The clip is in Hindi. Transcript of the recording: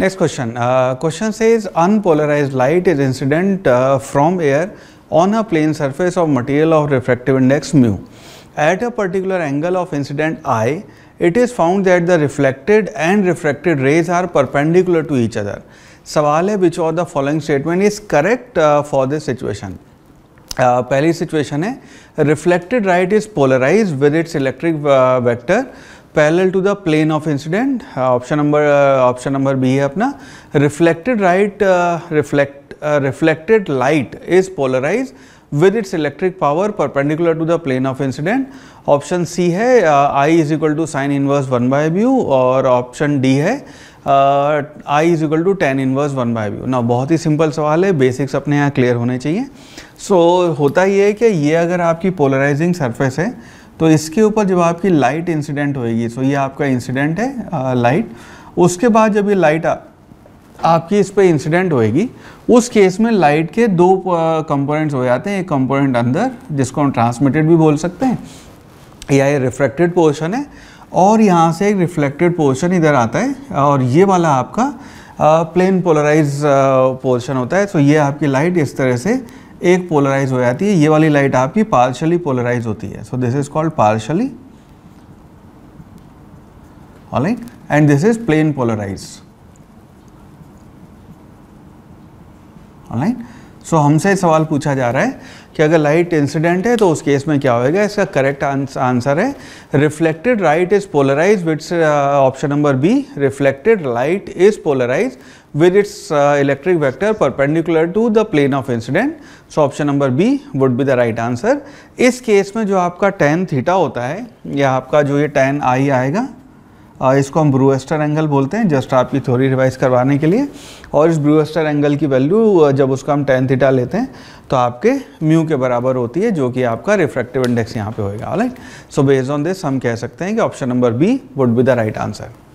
Next question. Uh, question says unpolarized light is incident uh, from air on a plane surface of material of refractive index mu. At a particular angle of incident i, it is found that the reflected and refracted rays are perpendicular to each other. सवाल है which of the following statement is correct for this situation पहली सिचुएशन है reflected light is polarize with its electric vector parallel to the plane of incident option number option number B है अपना reflected light reflect reflected light is polarize with its electric power perpendicular to the plane of incident option C है I is equal to sine inverse one by mu और ऑप्शन डी है I is equal to tan inverse one by mu ना बहुत ही सिंपल सवाल है बेसिक्स अपने यहाँ क्लियर होने चाहिए सो so, होता ये है कि ये अगर आपकी पोलराइजिंग सरफेस है तो इसके ऊपर जब आपकी लाइट इंसिडेंट होएगी सो ये आपका इंसिडेंट है आ, लाइट उसके बाद जब ये लाइट आ, आपकी इस पर इंसिडेंट होएगी उस केस में लाइट के दो कंपोनेंट्स हो जाते हैं एक कंपोनेंट अंदर जिसको हम ट्रांसमिटेड भी बोल सकते हैं या ये रिफ्लेक्टेड पोर्शन है और यहाँ से एक रिफ्लेक्टेड पोर्शन इधर आता है और ये वाला आपका प्लेन पोलराइज पोर्शन होता है सो ये आपकी लाइट इस तरह से एक पोलराइज हो जाती है ये वाली लाइट आपकी पार्शली पोलराइज होती है so this is called partially and this is plane polarize online so हमसे सवाल पूछा जा रहा है कि अगर लाइट इंसिडेंट है तो उस केस में क्या होएगा इसका करेक्ट आंसर है reflected light is polarize with its option number B reflected light is polarize with its electric vector पर perpendicular to the plane of incident so option number B would be the right answer इस केस में जो आपका टेन थीटा होता है या आपका जो ये टेन आई आएगा आ, इसको हम ब्रूएस्टर एंगल बोलते हैं जस्ट आपकी थोड़ी रिवाइज करवाने के लिए और इस ब्रूएस्टर एंगल की वैल्यू जब उसका हम टेन थीटा लेते हैं तो आपके म्यू के बराबर होती है जो कि आपका रिफ्रैक्टिव इंडेक्स यहाँ पे होएगा right so based on this हम कह सकते हैं कि option number B would be the right answer